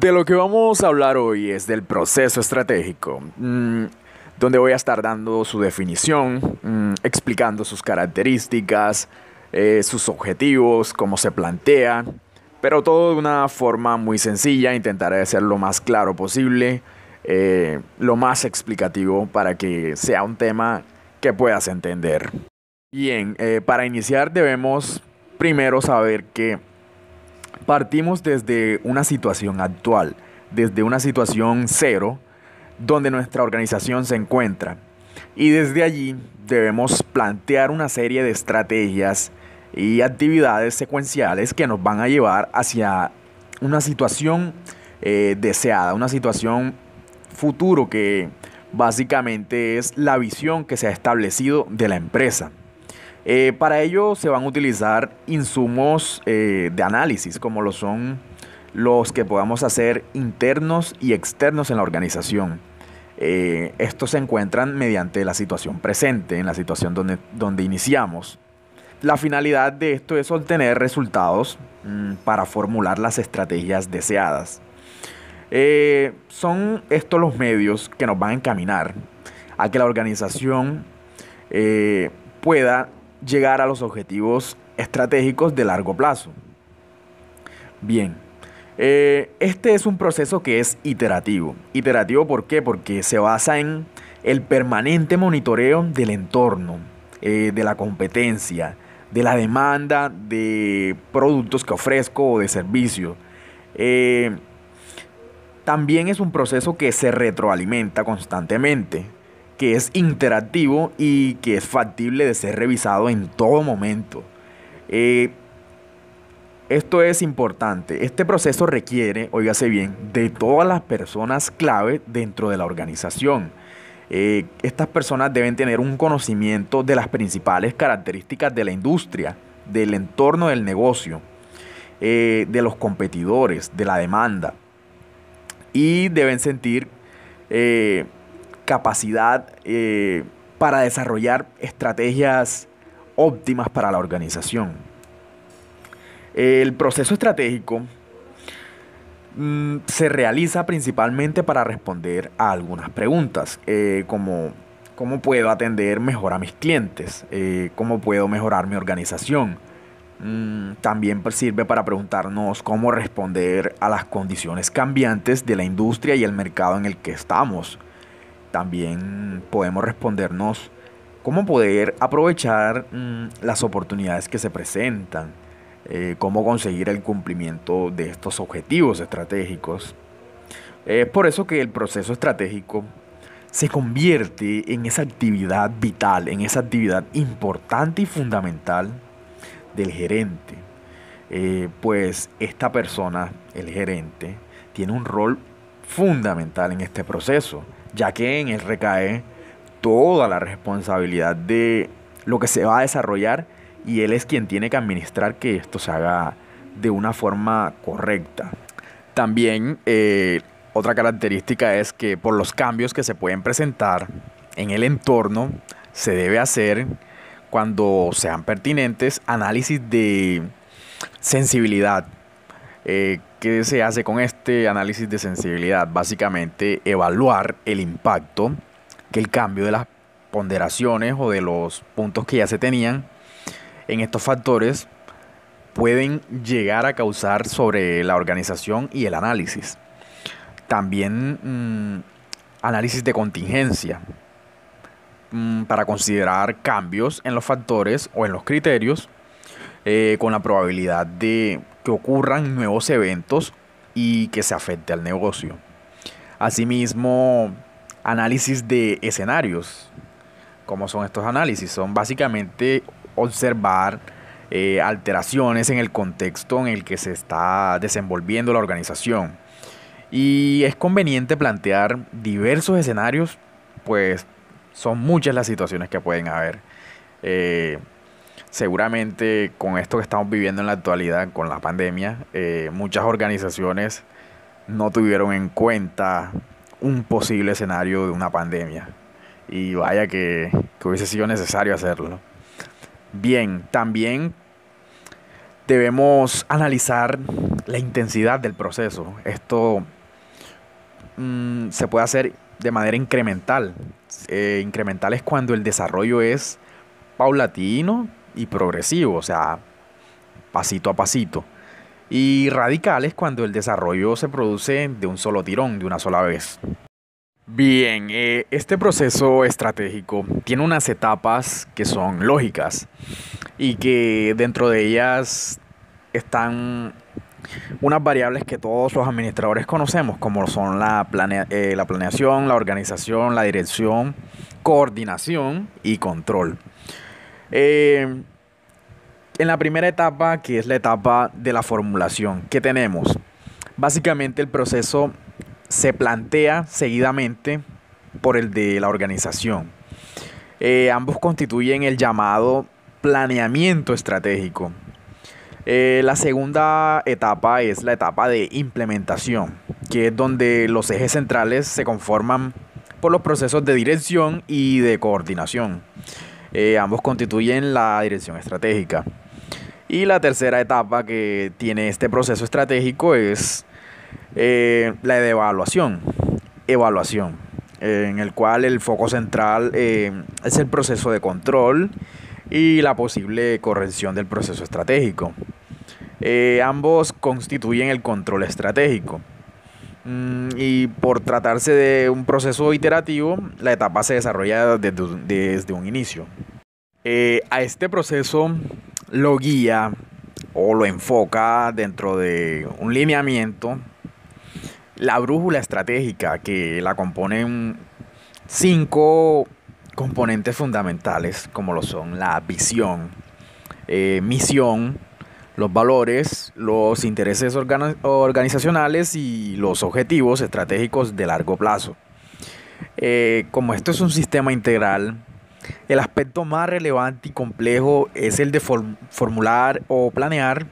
De lo que vamos a hablar hoy es del proceso estratégico, mm, donde voy a estar dando su definición, mm, explicando sus características, eh, sus objetivos, cómo se plantea, pero todo de una forma muy sencilla, intentaré ser lo más claro posible, eh, lo más explicativo para que sea un tema que puedas entender. Bien, eh, para iniciar debemos primero saber que Partimos desde una situación actual, desde una situación cero, donde nuestra organización se encuentra. Y desde allí debemos plantear una serie de estrategias y actividades secuenciales que nos van a llevar hacia una situación eh, deseada, una situación futuro que básicamente es la visión que se ha establecido de la empresa. Eh, para ello se van a utilizar insumos eh, de análisis, como lo son los que podamos hacer internos y externos en la organización. Eh, estos se encuentran mediante la situación presente, en la situación donde, donde iniciamos. La finalidad de esto es obtener resultados mm, para formular las estrategias deseadas. son estos los medios que nos van a encaminar a que la organización pueda llegar a los objetivos estratégicos de largo plazo. Bien, eh, este es un proceso que es iterativo. Iterativo ¿por qué? Porque se basa en el permanente monitoreo del entorno, eh, de la competencia, de la demanda de productos que ofrezco o de servicios. Eh, también es un proceso que se retroalimenta constantemente que es interactivo y que es factible de ser revisado en todo momento. Eh, esto es importante. Este proceso requiere, óigase bien, de todas las personas clave dentro de la organización. Eh, estas personas deben tener un conocimiento de las principales características de la industria, del entorno del negocio, eh, de los competidores, de la demanda. Y deben sentir capacidad eh, para desarrollar estrategias óptimas para la organización. El proceso estratégico mm, se realiza principalmente para responder a algunas preguntas, eh, como cómo puedo atender mejor a mis clientes, eh, cómo puedo mejorar mi organización. Mm, también pues, sirve para preguntarnos cómo responder a las condiciones cambiantes de la industria y el mercado en el que estamos también podemos respondernos cómo poder aprovechar mm, las oportunidades que se presentan, eh, cómo conseguir el cumplimiento de estos objetivos estratégicos. Es eh, por eso que el proceso estratégico se convierte en esa actividad vital, en esa actividad importante y fundamental del gerente. Eh, pues esta persona, el gerente, tiene un rol fundamental en este proceso, ya que en él recae toda la responsabilidad de lo que se va a desarrollar y él es quien tiene que administrar que esto se haga de una forma correcta. También eh, otra característica es que por los cambios que se pueden presentar en el entorno, se debe hacer cuando sean pertinentes análisis de sensibilidad eh, ¿Qué se hace con este análisis de sensibilidad? Básicamente evaluar el impacto que el cambio de las ponderaciones o de los puntos que ya se tenían en estos factores pueden llegar a causar sobre la organización y el análisis. También mm, análisis de contingencia mm, para considerar cambios en los factores o en los criterios eh, con la probabilidad de que ocurran nuevos eventos y que se afecte al negocio. Asimismo, análisis de escenarios. ¿Cómo son estos análisis? Son básicamente observar eh, alteraciones en el contexto en el que se está desenvolviendo la organización. Y es conveniente plantear diversos escenarios, pues son muchas las situaciones que pueden haber. Eh, Seguramente con esto que estamos viviendo en la actualidad, con la pandemia, eh, muchas organizaciones no tuvieron en cuenta un posible escenario de una pandemia. Y vaya que, hubiese sido necesario hacerlo. Bien, también debemos analizar la intensidad del proceso. Esto mm, se puede hacer de manera incremental. Eh, incremental es cuando el desarrollo es paulatino, y progresivo, o sea, pasito a pasito. Y radicales cuando el desarrollo se produce de un solo tirón, de una sola vez. Bien, eh, este proceso estratégico tiene unas etapas que son lógicas y que dentro de ellas están unas variables que todos los administradores conocemos, como son la, eh, la planeación, la organización, la dirección, coordinación y control. Eh, en la primera etapa, que es la etapa de la formulación, ¿qué tenemos? Básicamente el proceso se plantea seguidamente por el de la organización. Eh, ambos constituyen el llamado planeamiento estratégico. Eh, la segunda etapa es la etapa de implementación, que es donde los ejes centrales se conforman por los procesos de dirección y de coordinación. Eh, ambos constituyen la dirección estratégica. Y la tercera etapa que tiene este proceso estratégico es eh, la de evaluación. Evaluación, eh, en el cual el foco central es el proceso de control y la posible corrección del proceso estratégico. ambos constituyen el control estratégico. Mm, y por tratarse de un proceso iterativo, la etapa se desarrolla desde, un inicio. Eh, a este proceso lo guía o lo enfoca dentro de un lineamiento la brújula estratégica que la componen cinco componentes fundamentales como lo son la visión, eh, misión, los valores, los intereses organizacionales y los objetivos estratégicos de largo plazo. Eh, como esto es un sistema integral, el aspecto más relevante y complejo es el de formular o planear.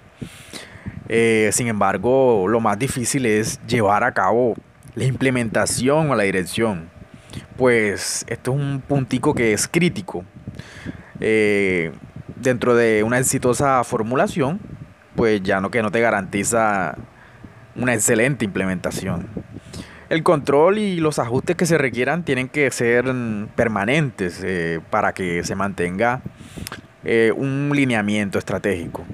Eh, sin embargo, lo más difícil es llevar a cabo la implementación o la dirección. Pues esto es un puntico que es crítico. Eh, dentro de una exitosa formulación, pues ya no que no te garantiza una excelente implementación. El control y los ajustes que se requieran tienen que ser permanentes eh, para que se mantenga eh, un lineamiento estratégico.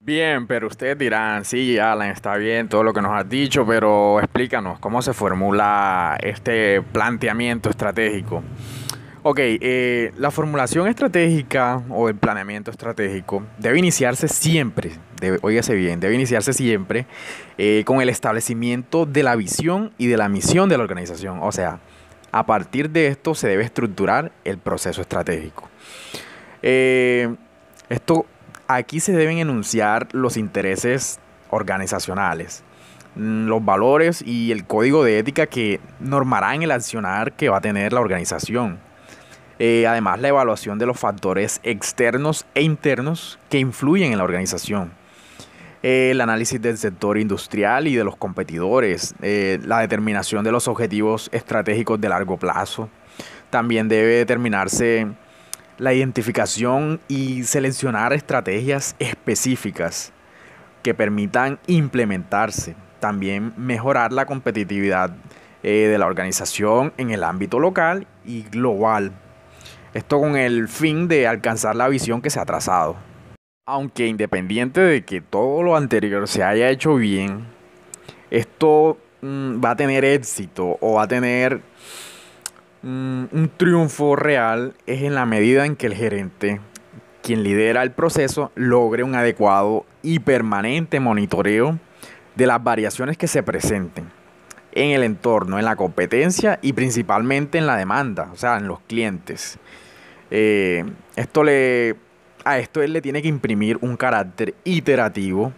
Bien, pero ustedes dirán, sí, Alan, está bien todo lo que nos has dicho, pero explícanos cómo se formula este planteamiento estratégico. Ok, eh, la formulación estratégica o el planeamiento estratégico debe iniciarse siempre, oígase bien, debe iniciarse siempre eh, con el establecimiento de la visión y de la misión de la organización. O sea, a partir de esto se debe estructurar el proceso estratégico. Eh, esto, aquí se deben enunciar los intereses organizacionales, mm, los valores y el código de ética que normarán el accionar que va a tener la organización. Eh, además, la evaluación de los factores externos e internos que influyen en la organización. Eh, el análisis del sector industrial y de los competidores, eh, la determinación de los objetivos estratégicos de largo plazo. También debe determinarse la identificación y seleccionar estrategias específicas que permitan implementarse. También mejorar la competitividad de la organización en el ámbito local y global. Esto con el fin de alcanzar la visión que se ha trazado. Aunque independiente de que todo lo anterior se haya hecho bien, esto mm, va a tener éxito o va a tener mm, un triunfo real es en la medida en que el gerente, quien lidera el proceso, logre un adecuado y permanente monitoreo de las variaciones que se presenten en el entorno, en la competencia y principalmente en la demanda, o sea, en los clientes. Eh, esto le, a esto él le tiene que imprimir un carácter iterativo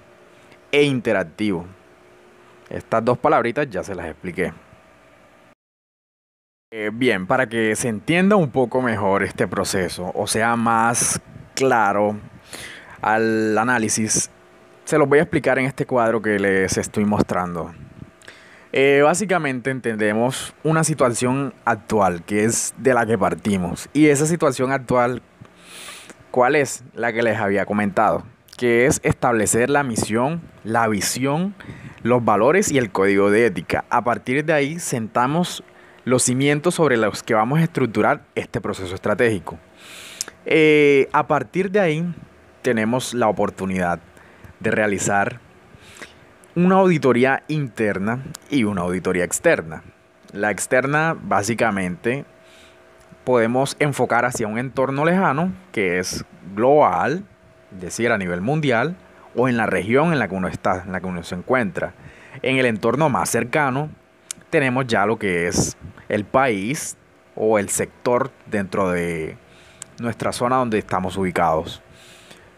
e interactivo. Estas dos palabritas ya se las expliqué. Eh, bien, para que se entienda un poco mejor este proceso, o sea, más claro al análisis, se los voy a explicar en este cuadro que les estoy mostrando. Eh, básicamente entendemos una situación actual, que es de la que partimos. Y esa situación actual, ¿cuál es la que les había comentado? Que es establecer la misión, la visión, los valores y el código de ética. A partir de ahí sentamos los cimientos sobre los que vamos a estructurar este proceso estratégico. Eh, a partir de ahí tenemos la oportunidad de realizar una auditoría interna y una auditoría externa. La externa básicamente podemos enfocar hacia un entorno lejano que es global, es decir, a nivel mundial, o en la región en la que uno está, en la que uno se encuentra. En el entorno más cercano tenemos ya lo que es el país o el sector dentro de nuestra zona donde estamos ubicados.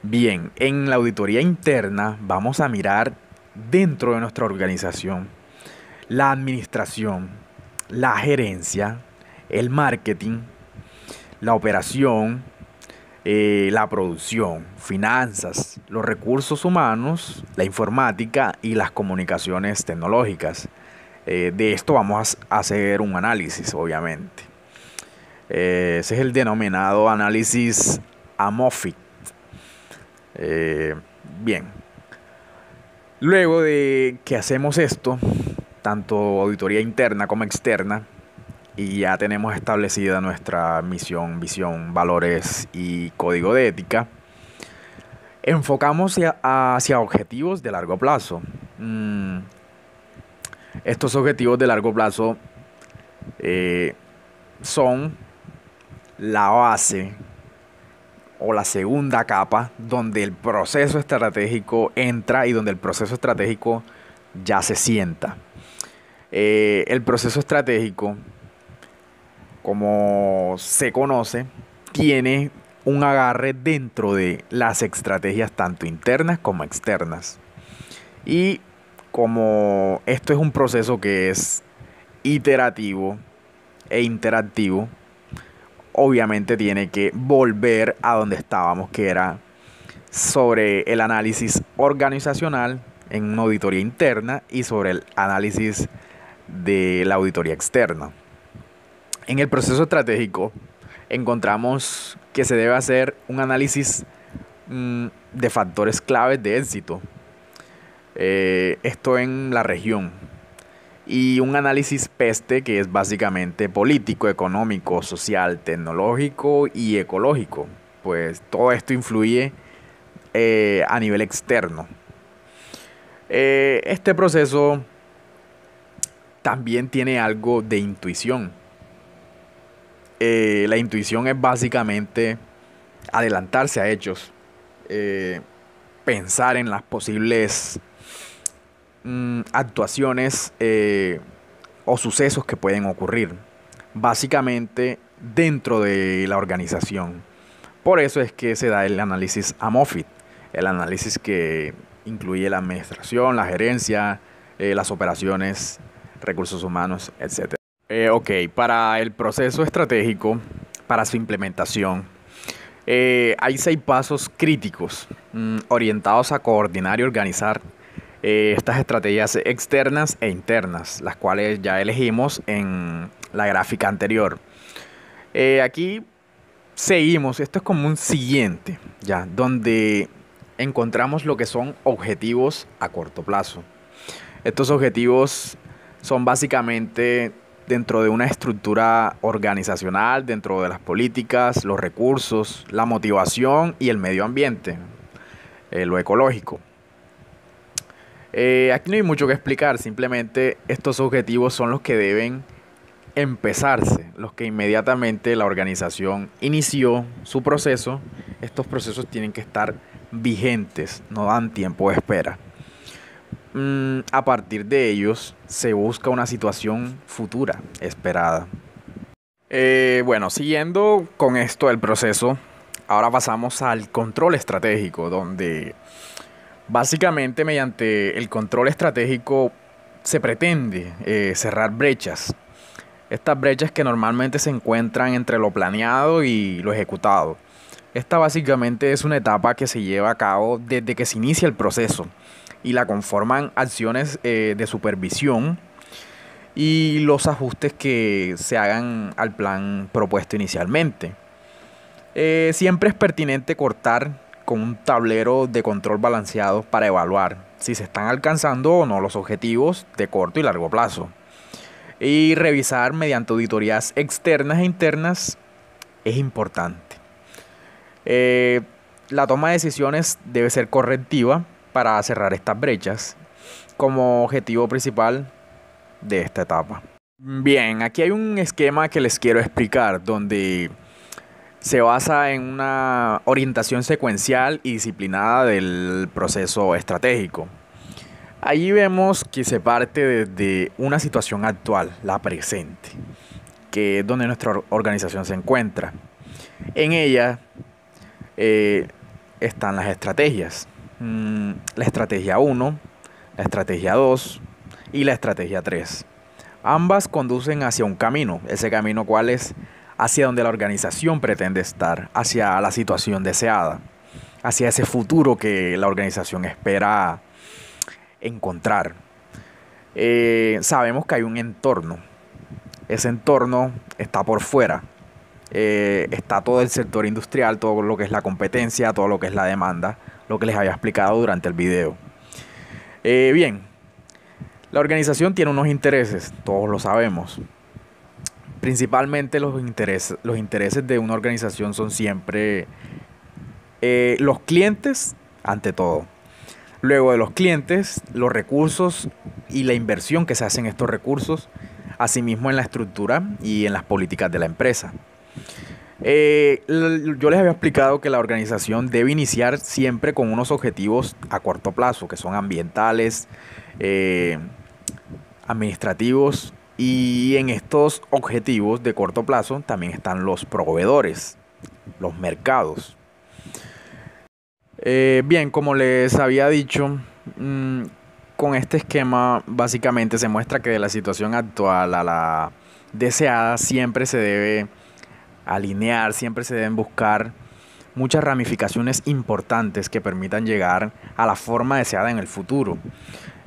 Bien, en la auditoría interna vamos a mirar dentro de nuestra organización, la administración, la gerencia, el marketing, la operación, eh, la producción, finanzas, los recursos humanos, la informática y las comunicaciones tecnológicas. Eh, de esto vamos a hacer un análisis, obviamente. Eh, ese es el denominado análisis Amofit bien, Luego de que hacemos esto, tanto auditoría interna como externa, y ya tenemos establecida nuestra misión, visión, valores y código de ética, enfocamos hacia, objetivos de largo plazo. Mm, estos objetivos de largo plazo eh, son la base o la segunda capa donde el proceso estratégico entra y donde el proceso estratégico ya se sienta. Eh, el proceso estratégico, como se conoce, tiene un agarre dentro de las estrategias tanto internas como externas. Y como esto es un proceso que es iterativo e interactivo, obviamente tiene que volver a donde estábamos, que era sobre el análisis organizacional en una auditoría interna y sobre el análisis de la auditoría externa. En el proceso estratégico encontramos que se debe hacer un análisis mm, de factores claves de éxito. Eh, esto en la región, y un análisis peste que es básicamente político, económico, social, tecnológico y ecológico. Pues todo esto influye eh, a nivel externo. Eh, este proceso también tiene algo de intuición. Eh, la intuición es básicamente adelantarse a hechos, pensar en las posibles Mm, actuaciones eh, o sucesos que pueden ocurrir, básicamente dentro de la organización. Por eso es que se da el análisis AMOFIT, el análisis que incluye la administración, la gerencia, eh, las operaciones, recursos humanos, etc. Eh, ok, para el proceso estratégico, para su implementación, hay seis pasos críticos mm, orientados a coordinar y organizar eh, estas estrategias externas e internas, las cuales ya elegimos en la gráfica anterior. Eh, aquí seguimos, esto es como un siguiente, ya, donde encontramos lo que son objetivos a corto plazo. Estos objetivos son básicamente dentro de una estructura organizacional, dentro de las políticas, los recursos, la motivación y el medio ambiente, eh, lo ecológico. Eh, aquí no hay mucho que explicar, simplemente estos objetivos son los que deben empezarse, los que inmediatamente la organización inició su proceso, estos procesos tienen que estar vigentes, no dan tiempo de espera. Mm, a partir de ellos se busca una situación futura esperada. Eh, bueno, siguiendo con esto del proceso, ahora pasamos al control estratégico, donde Básicamente, mediante el control estratégico se pretende eh, cerrar brechas. Estas brechas que normalmente se encuentran entre lo planeado y lo ejecutado. Esta básicamente es una etapa que se lleva a cabo desde que se inicia el proceso y la conforman acciones eh, de supervisión y los ajustes que se hagan al plan propuesto inicialmente. Eh, siempre es pertinente cortar con un tablero de control balanceado para evaluar si se están alcanzando o no los objetivos de corto y largo plazo. Y revisar mediante auditorías externas e internas es importante. Eh, la toma de decisiones debe ser correctiva para cerrar estas brechas como objetivo principal de esta etapa. Bien, aquí hay un esquema que les quiero explicar donde se basa en una orientación secuencial y disciplinada del proceso estratégico. Allí vemos que se parte desde una situación actual, la presente, que es donde nuestra organización se encuentra. En ella eh, están las estrategias. Mm, la estrategia 1, la estrategia 2 y la estrategia 3. Ambas conducen hacia un camino. Ese camino cuál es hacia donde la organización pretende estar, hacia la situación deseada, hacia ese futuro que la organización espera encontrar. Eh, sabemos que hay un entorno. Ese entorno está por fuera. Eh, está todo el sector industrial, todo lo que es la competencia, todo lo que es la demanda, lo que les había explicado durante el video. Eh, bien, la organización tiene unos intereses, todos lo sabemos principalmente los intereses, los intereses de una organización son siempre eh, los clientes ante todo. Luego de los clientes, los recursos y la inversión que se hacen estos recursos, asimismo en la estructura y en las políticas de la empresa. Eh, yo les había explicado que la organización debe iniciar siempre con unos objetivos a corto plazo, que son ambientales, eh, administrativos, y en estos objetivos de corto plazo también están los proveedores, los mercados. Eh, bien, como les había dicho, mm, con este esquema básicamente se muestra que de la situación actual a la deseada siempre se debe alinear, siempre se deben buscar muchas ramificaciones importantes que permitan llegar a la forma deseada en el futuro.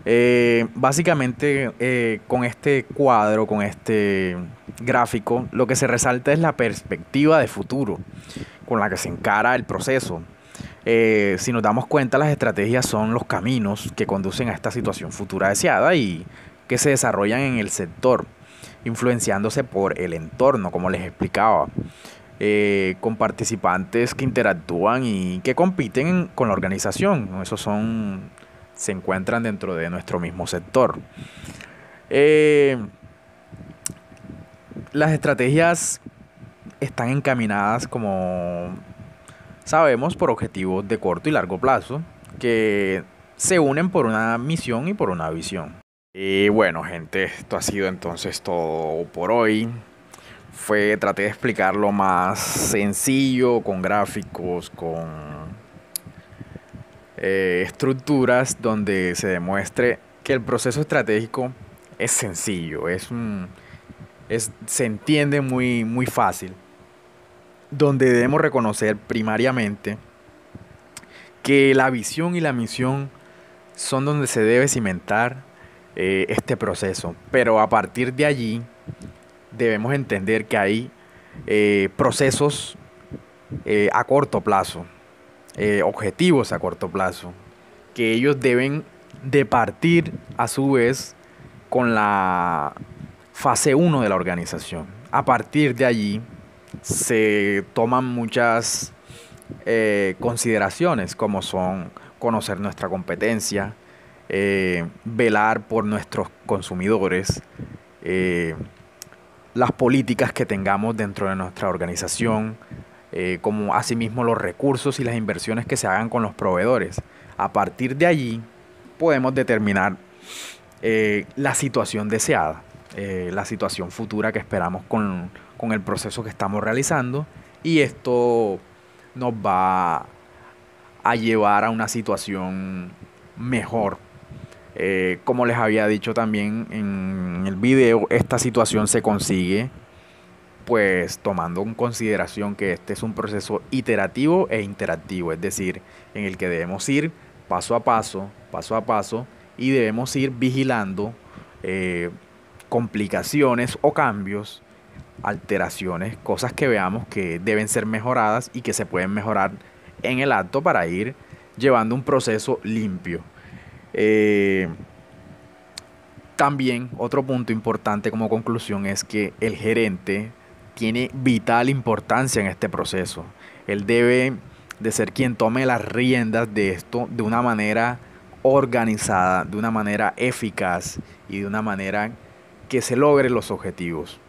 Eh, básicamente, eh, con este cuadro, con este gráfico, lo que se resalta es la perspectiva de futuro con la que se encara el proceso. Eh, si nos damos cuenta, las estrategias son los caminos que conducen a esta situación futura deseada y que se desarrollan en el sector, influenciándose por el entorno, como les explicaba, con participantes que interactúan y que compiten con la organización. Esos son se encuentran dentro de nuestro mismo sector. Eh, las estrategias están encaminadas como sabemos por objetivos de corto y largo plazo que se unen por una misión y por una visión. Y bueno, gente, esto ha sido entonces todo por hoy. Fue, traté de explicarlo más sencillo, con gráficos, con eh, estructuras donde se demuestre que el proceso estratégico es sencillo, es, es se entiende muy, muy fácil, donde debemos reconocer primariamente que la visión y la misión son donde se debe cimentar eh, este proceso, pero a partir de allí debemos entender que hay eh, procesos a corto plazo, eh, objetivos a corto plazo, que ellos deben de partir a su vez con la fase 1 de la organización. A partir de allí se toman muchas eh, consideraciones como son conocer nuestra competencia, eh, velar por nuestros consumidores, las políticas que tengamos dentro de nuestra organización, eh, como asimismo los recursos y las inversiones que se hagan con los proveedores. A partir de allí podemos determinar eh, la situación deseada, eh, la situación futura que esperamos con, el proceso que estamos realizando y esto nos va a llevar a una situación mejor. como les había dicho también en el video, esta situación se consigue pues tomando en consideración que este es un proceso iterativo e interactivo, es decir, en el que debemos ir paso a paso, paso a paso, y debemos ir vigilando eh, complicaciones o cambios, alteraciones, cosas que veamos que deben ser mejoradas y que se pueden mejorar en el acto para ir llevando un proceso limpio. Eh, también otro punto importante como conclusión es que el gerente tiene vital importancia en este proceso. Él debe de ser quien tome las riendas de esto de una manera organizada, de una manera eficaz y de una manera que se logren los objetivos.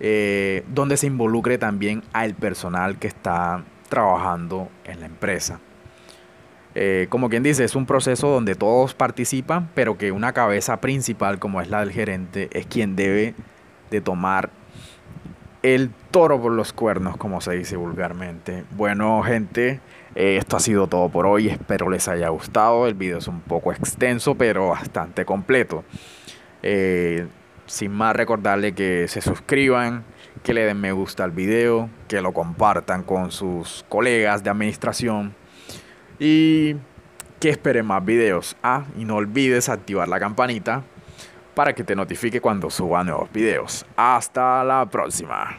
Eh, donde se involucre también al personal que está trabajando en la empresa. Eh, como quien dice, es un proceso donde todos participan, pero que una cabeza principal, como es la del gerente, es quien debe de tomar el toro por los cuernos, como se dice vulgarmente. Bueno, gente, eh, esto ha sido todo por hoy. Espero les haya gustado. El video es un poco extenso, pero bastante completo. Eh, sin más, recordarle que se suscriban, que le den me gusta al video, que lo compartan con sus colegas de administración y que esperen más videos. Ah, y no olvides activar la campanita para que te notifique cuando suba nuevos videos. Hasta la próxima.